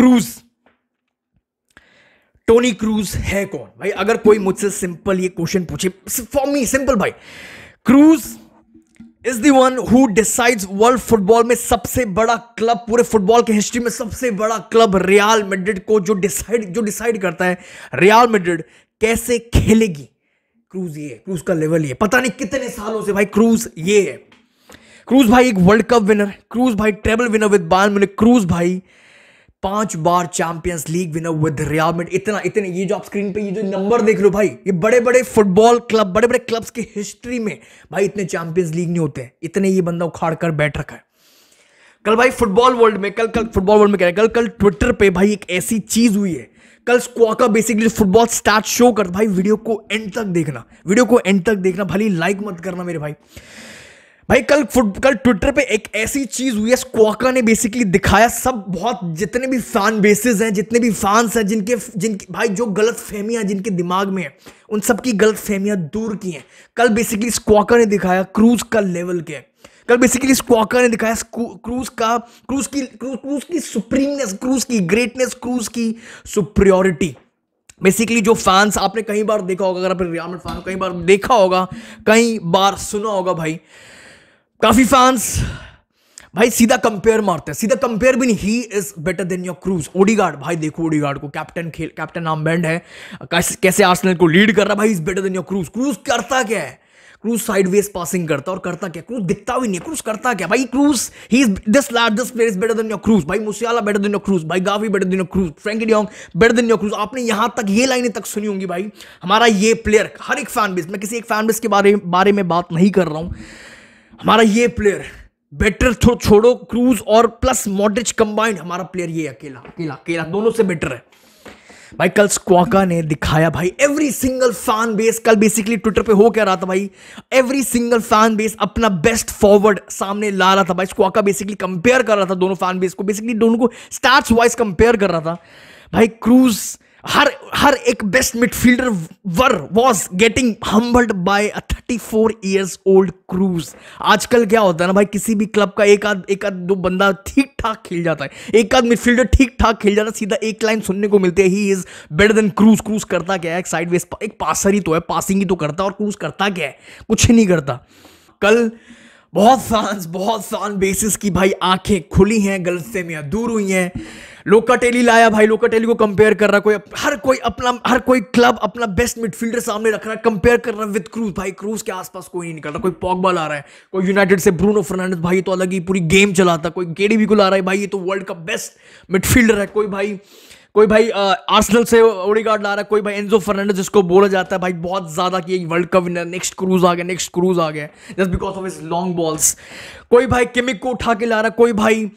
Cruise Toni Kroos है कौन भाई अगर कोई मुझसे सिंपल ये क्वेश्चन पूछे फॉर मी सिंपल भाई Kroos is the one who decides world football में सबसे बड़ा क्लब पूरे फुटबॉल के हिस्ट्री में सबसे बड़ा क्लब रियाल मेड्रिड को जो डिसाइड जो डिसाइड करता है रियाल मेड्रिड कैसे खेलेगी क्रूज ये क्रूज का लेवल ये पता नहीं कितने सालों से भाई क्रूज ये है क्रूज भाई एक वर्ल्ड कप विनर क्रूज भाई treble winner with Bayern Munich Kroos भाई पांच बार champions league winner with Real Madrid इतना इतने ये जो आप स्क्रीन पे ये जो नंबर देख रहे हो भाई ये बड़े बड़े फुटबॉल क्लब बड़े बड़े क्लब्स की हिस्ट्री में भाई इतने चैंपियंस लीग नहीं होते इतने ये बंदा उखाड़ कर बैठ रखा है कल भाई फुटबॉल वर्ल्ड में कल कल फुटबॉल वर्ल्ड में कह रहे कल कल ट्विटर पे भाई एक ऐसी चीज हुई है कल Squawka basically football start show कर भाई वीडियो को एंड तक देखना वीडियो को एंड तक देखना भले लाइक मत करना मेरे भाई भाई कल फुट कल ट्विटर पे एक ऐसी चीज हुई है स्क्वाका ने बेसिकली दिखाया सब बहुत जितने भी फैन बेसिस हैं जितने भी फैंस हैं जिनके जिनके भाई जो गलत फहमियाँ जिनके दिमाग में है उन सबकी गलत फहमियाँ दूर की हैं कल बेसिकली स्क्वाका ने दिखाया क्रूज का लेवल के कल बेसिकली स्क्वाका ने दिखाया क्रूज का क्रूज की क्रूज की सुप्रीमनेस क्रूज की ग्रेटनेस क्रूज की सुप्रियोरिटी बेसिकली जो फैंस आपने कई बार देखा होगा अगर आप रियामेट फैन कई बार देखा होगा कई बार सुना होगा भाई काफी फैंस भाई सीधा कंपेयर मारते हैं सीधा कंपेयर भी नहीं he is better than your Kroos Odegaard भाई देखो ओडीगार्ड को कैप्टन खेल कैप्टन नाम बैंड है कैसे, आर्सेनल को लीड कर रहा भाई is better than your Kroos Kroos करता क्या है क्रूज साइडवेज पासिंग करता और करता क्या क्रूज दिखता भी नहीं क्रूज करता क्या भाई Kroos he is this large this player is better than your Kroos भाई Musiala better than your Kroos भाई Gavi better than your Kroos Frenkie de Jong better than your Kroos आपने यहां तक ये लाइनें तक सुनी होंगी भाई हमारा ये प्लेयर हर एक फैन बेस मैं किसी एक फैन बेस के बारे बारे में बात नहीं कर रहा हूँ हमारा ये प्लेयर बेटर थो छोड़ो क्रूज और प्लस मॉडरिच कंबाइंड हमारा प्लेयर ये अकेला अकेला अकेला दोनों से बेटर है भाई कल स्क्वाका ने दिखाया भाई एवरी सिंगल फैन बेस कल बेसिकली ट्विटर पे हो क्या रहा था भाई एवरी सिंगल फैन बेस अपना बेस्ट फॉरवर्ड सामने ला रहा था भाई स्क्वाका बेसिकली कंपेयर कर रहा था दोनों फैन बेस को बेसिकली दोनों को स्टार्स वाइज कंपेयर कर रहा था भाई क्रूज़ हर हर एक best midfielder were was getting humbled by a four years old Kroos आजकल क्या होता है ना भाई किसी भी क्लब का एक आध एक आध दो बंदा ठीक ठाक खेल जाता है एक आध मिडफील्डर ठीक ठाक खेल जाता है सीधा एक लाइन सुनने को मिलती है he is better than Kroos Kroos करता क्या है एक साइड वेस्ट एक पासर ही तो है पासिंग ही तो करता है और क्रूज करता क्या है कुछ ही नहीं करता कल बहुत फैंस बहुत फैन बेसिस की भाई आंखें खुली हैं में दूर हुई हैं लोकाटेली लाया भाई लोकाटेली को कंपेयर कर रहा कोई हर कोई अपना हर कोई क्लब अपना बेस्ट मिडफील्डर सामने रख रहा है कंपेयर कर रहा है विद क्रूज भाई क्रूज के आसपास कोई नहीं निकल रहा कोई पॉकबॉल आ रहा है कोई यूनाइटेड से ब्रूनो फर्नांडिस भाई तो अलग ही पूरी गेम चलाता कोई गेडी को आ रहा है भाई ये तो वर्ल्ड का बेस्ट मिडफील्डर है कोई भाई कोई भाई आर्सनल से गार्ड ला रहा है कोई भाई एनजो फर्नांडिस जिसको बोला जाता है भाई बहुत ज़्यादा कि world cup winner next Kroos आ गया नेक्स्ट क्रूज आ गया just because of his long balls कोई भाई किमिक को उठा के ला रहा है कोई भाई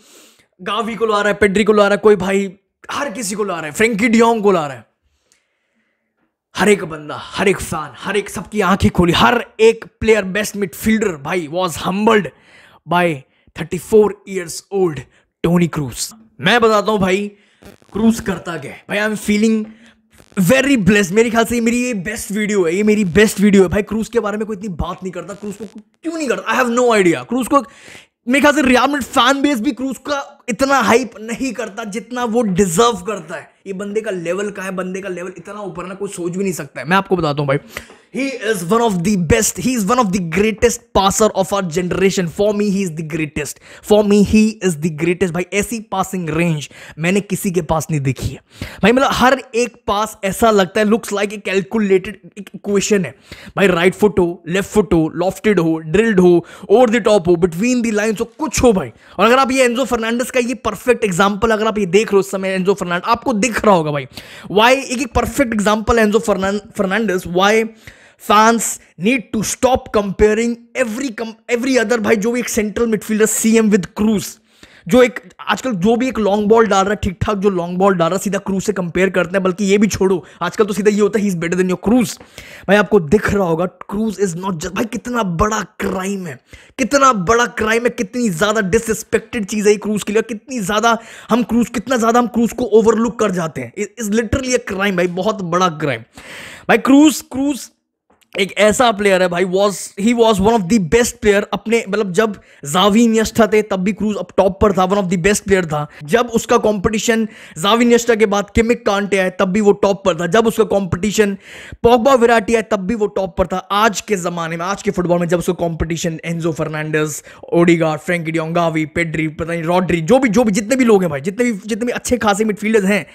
गावी को ला रहा है पेड्री को ला रहा है कोई भाई हर किसी को ला रहा है फ्रेंकी डियोंग को ला रहा है हर एक बंदा हर एक फैन हर एक सबकी आंखें खोली हर एक प्लेयर बेस्ट मिडफील्डर भाई was humbled by thirty four years old Toni Kroos मैं बताता हूं भाई क्रूज करता गया भाई I am feeling very bless मेरे ख्याल से ये मेरी ये बेस्ट वीडियो है ये मेरी बेस्ट वीडियो है भाई क्रूज के बारे में कोई इतनी बात नहीं करता क्रूज को क्यों नहीं करता I have no idea Kroos को मेरे ख्याल से रियाल फैन बेस भी क्रूज का इतना हाइप नहीं करता जितना वो डिजर्व करता है ये बंदे का लेवल का है बंदे का लेवल इतना ऊपर ना कोई सोच भी नहीं सकता है मैं आपको बताता हूँ भाई He is one of the best. He is one of the greatest passer of our generation. For me, he is the greatest. For me, he is the greatest. भाई ऐसी पासिंग रेंज मैंने किसी के पास नहीं देखी है भाई मतलब हर एक पास ऐसा लगता है looks like a calculated equation है भाई राइट फुट हो लेफ्ट फुट हो लॉफ्टेड हो ड्रिल्ड हो ओवर द टॉप हो बिटवीन द लाइन्स हो कुछ हो भाई और अगर आप ये एंजो फर्नांडिस का ये परफेक्ट एग्जाम्पल अगर आप ये देख रहे हो उस समय एंजो फर्नांड आपको दिख रहा होगा भाई वाई एक एक perfect example Enzo Fernandez why fans need to stop comparing every every other भाई जो भी एक central midfielder CM with Kroos जो एक आजकल जो भी एक लॉन्ग बॉल डाल रहा है ठीक ठाक जो लॉन्ग बॉल डाल रहा है सीधा क्रूज से कंपेयर करते हैं बल्कि ये भी छोड़ो आजकल तो सीधा ये होता है he is better than your Kroos भाई आपको दिख रहा होगा क्रूज इज नॉट जस्ट भाई कितना बड़ा क्राइम है कितना बड़ा क्राइम है कितनी ज्यादा डिसरिस्पेक्टेड चीज है क्रूज के लिए कितनी ज्यादा हम क्रूज कितना ज्यादा हम क्रूज को ओवरलुक कर जाते हैं इज लिटरली अ क्राइम भाई बहुत बड़ा क्राइम भाई क्रूज क्रूज एक ऐसा प्लेयर है भाई was he was one of the best player अपने मतलब जब जावी न्यस्टा थे तब भी क्रूज अब टॉप पर था one of the best player था जब उसका कंपटीशन जावी न्यस्टा के बाद किमिक कांटे आए तब भी वो टॉप पर था जब उसका कंपटीशन पोगबा विराटी आए तब भी वो टॉप पर था आज के ज़माने में आज के फुटबॉल में जब उसका competition Enzo Fernandez Odegaard Frenkie Pedri पता नहीं रॉड्री जो भी जो भी जितने भी लोग हैं भाई जितने भी जितने भी अच्छे खासे मिडफील्डर्स हैं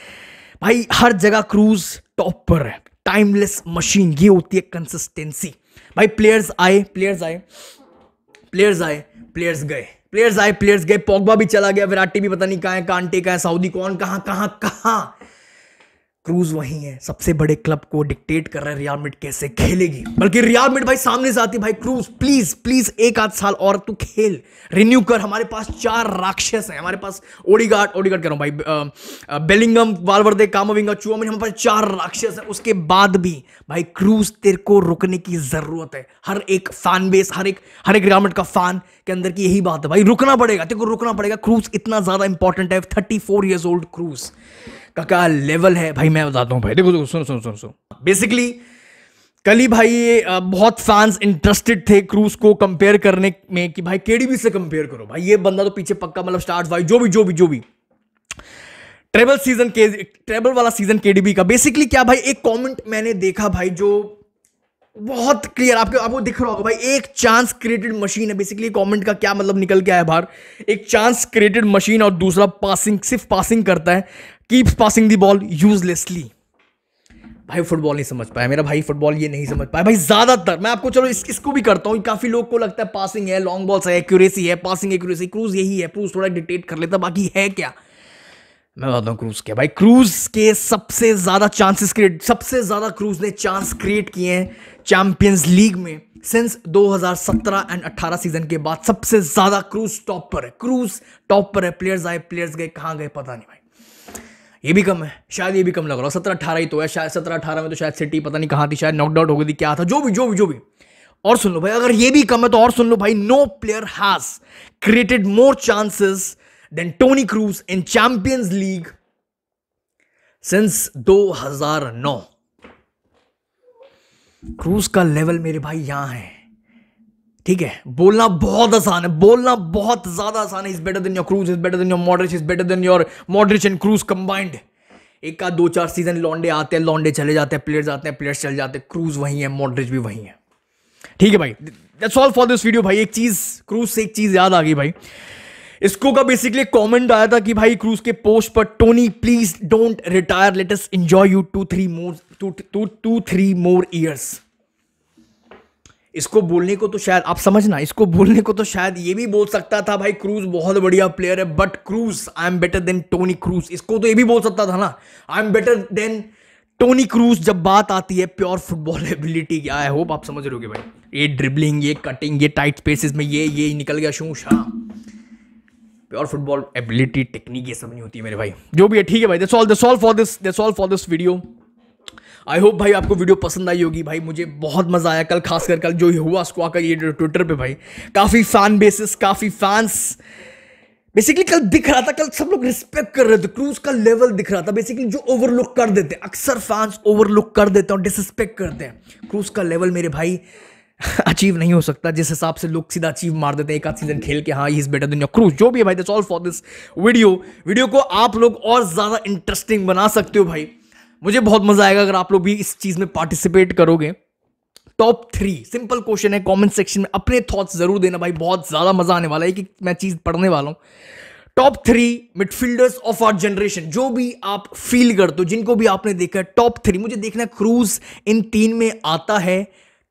भाई हर जगह क्रूज टॉप पर है टाइमलेस मशीन ये होती है कंसिस्टेंसी भाई प्लेयर्स आए प्लेयर्स आए प्लेयर्स आए प्लेयर्स गए प्लेयर्स आए प्लेयर्स गए पोगबा भी चला गया विराटी भी पता नहीं कहाँ है कांटे का है सऊदी कौन कहाँ कहाँ कहाँ क्रूज वही है सबसे बड़े क्लब को डिक्टेट कर रहे हैं रियाल मिट कैसे खेलेगी बल्कि रियाल मिट भाई सामने से आती भाई क्रूज प्लीज प्लीज एक आध साल और तू खेल रिन्यू कर हमारे पास चार राक्षस हैं हमारे पास ओडीगार्ड ओडीगार्ड कह रहा हूँ भाई बेलिंगम वालवर्दे कामोविंगा चुआम हमारे पास चार राक्षस है उसके बाद भी भाई क्रूज तेरे को रुकने की जरूरत है हर एक फैन बेस हर एक हर एक रियाल मिट का फैन के अंदर की यही बात है भाई रुकना पड़ेगा तेरे को रुकना पड़ेगा क्रूज इतना ज्यादा इंपॉर्टेंट है thirty four years old Kroos का क्या लेवल है भाई मैं बताता हूँ भाई देखो देखो सुनो सुनो सुनो सुनो बेसिकली कली ही भाई बहुत फैंस इंटरेस्टेड थे क्रूज को कंपेयर करने में कि भाई केडीबी से कंपेयर करो भाई ये बंदा तो पीछे पक्का मतलब स्टार्ट भाई जो भी जो भी जो भी ट्रेबल सीजन के ट्रेबल वाला सीजन केडीबी का बेसिकली क्या भाई एक कमेंट मैंने देखा भाई जो बहुत क्लियर आपके आपको दिख रहा होगा भाई एक चांस क्रिएटेड मशीन है बेसिकली कमेंट का क्या मतलब निकल के आया बाहर एक चांस क्रिएटेड मशीन और दूसरा पासिंग सिर्फ पासिंग करता है keeps passing the ball uselessly भाई फुटबॉल नहीं समझ पाया मेरा भाई फुटबॉल ये नहीं समझ पाया भाई ज़्यादातर मैं आपको चलो इस, इसको भी करता हूँ काफ़ी लोग को लगता है पासिंग है लॉन्ग बॉल्स है एक्यूरेसी है पासिंग एक्यूरेसी क्रूज यही है क्रूज थोड़ा डिटेट कर लेता बाकी है क्या मैं बताता हूँ क्रूज क्या भाई क्रूज के सबसे ज़्यादा चांसेस क्रिएट सबसे ज़्यादा क्रूज ने चांस क्रिएट किए हैं चैंपियंस लीग में सिंस 2017 एंड 18 सीजन के बाद सबसे ज़्यादा क्रूज टॉप पर है क्रूज टॉप पर है प्लेयर्स आए प्लेयर्स गए कहाँ गए पता नहीं भाई ये भी कम है शायद ये भी कम लग रहा हो सत्रह अठारह ही तो है शायद सत्रह अठारह में तो शायद सिटी पता नहीं कहाँ थी शायद नॉकडाउट हो गई थी क्या था जो भी जो भी जो भी और सुन लो भाई अगर ये भी कम है तो और सुन लो भाई no player has created more chances than Toni Kroos in champions league since 2009 Kroos का लेवल मेरे भाई यहां है ठीक है बोलना बहुत आसान है बोलना बहुत ज्यादा आसान है is better than your Kroos is better than your Modric is better than your Modric and Kroos combined एक का दो चार सीजन लॉन्डे आते हैं लॉन्डे चले जाते हैं प्लेयर्स आते हैं प्लेयर्स चले जाते हैं क्रूज वहीं है मॉडरेट भी वहीं है ठीक है भाई that's all for this video भाई एक चीज क्रूज से एक चीज याद आ गई भाई इसको का बेसिकली कमेंट आया था कि भाई क्रूज के पोस्ट पर Toni please don't retire let us enjoy you two three more two two three more years इसको बोलने को तो शायद आप समझना इसको बोलने को तो शायद ये भी बोल सकता था भाई क्रूज बहुत बढ़िया प्लेयर है but Kroos I am better than Toni Kroos इसको तो ये भी बोल सकता था ना I am better than Toni Kroos जब बात आती है प्योर फुटबॉल एबिलिटी की आई होप आप समझ रहे हो भाई ये ड्रिबलिंग ये कटिंग ये टाइट स्पेसिस में ये ये निकल गया शू शाह प्योर फुटबॉल एबिलिटी टेक्निक ये सब नहीं होती है मेरे भाई जो भी है ठीक है भाई that's all that's all for this that's all for this video I hope भाई आपको वीडियो पसंद आई होगी भाई मुझे बहुत मज़ा आया कल खासकर कल जो हुआ स्क्वा का ये ट्विटर पे भाई काफ़ी फ़ैन बेसिस काफ़ी फैंस बेसिकली कल दिख रहा था कल सब लोग रिस्पेक्ट कर रहे थे क्रूज का लेवल दिख रहा था बेसिकली जो ओवरलुक कर देते हैं अक्सर फैंस ओवरलुक कर देते हैं और डिसरिस्पेक्ट करते हैं क्रूज का लेवल मेरे भाई अचीव नहीं हो सकता जिस हिसाब से लोग सीधा अचीव मार देते हैं एक आध सीजन खेल के हाँ इज बेटर दुनिया क्रूज जो भी है भाई this all for this video video को आप लोग और ज़्यादा इंटरेस्टिंग बना सकते हो भाई मुझे बहुत मजा आएगा अगर आप लोग भी इस चीज में पार्टिसिपेट करोगे टॉप थ्री सिंपल क्वेश्चन है कमेंट सेक्शन में अपने थॉट्स जरूर देना भाई बहुत ज्यादा मजा आने वाला है कि मैं चीज पढ़ने वाला हूं top three midfielders of our generation जो भी आप फील करते हो जिनको भी आपने देखा है टॉप थ्री मुझे देखना क्रूज इन तीन में आता है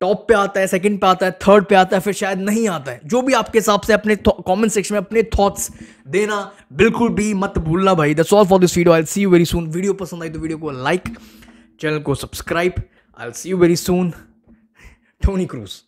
टॉप पे आता है सेकंड पे आता है थर्ड पे आता है फिर शायद नहीं आता है जो भी आपके हिसाब से अपने कमेंट सेक्शन में अपने थॉट्स देना बिल्कुल भी मत भूलना भाई that's all for this video I see you very soon video पसंद आई तो वीडियो को लाइक चैनल को subscribe I see you very soon Toni cruise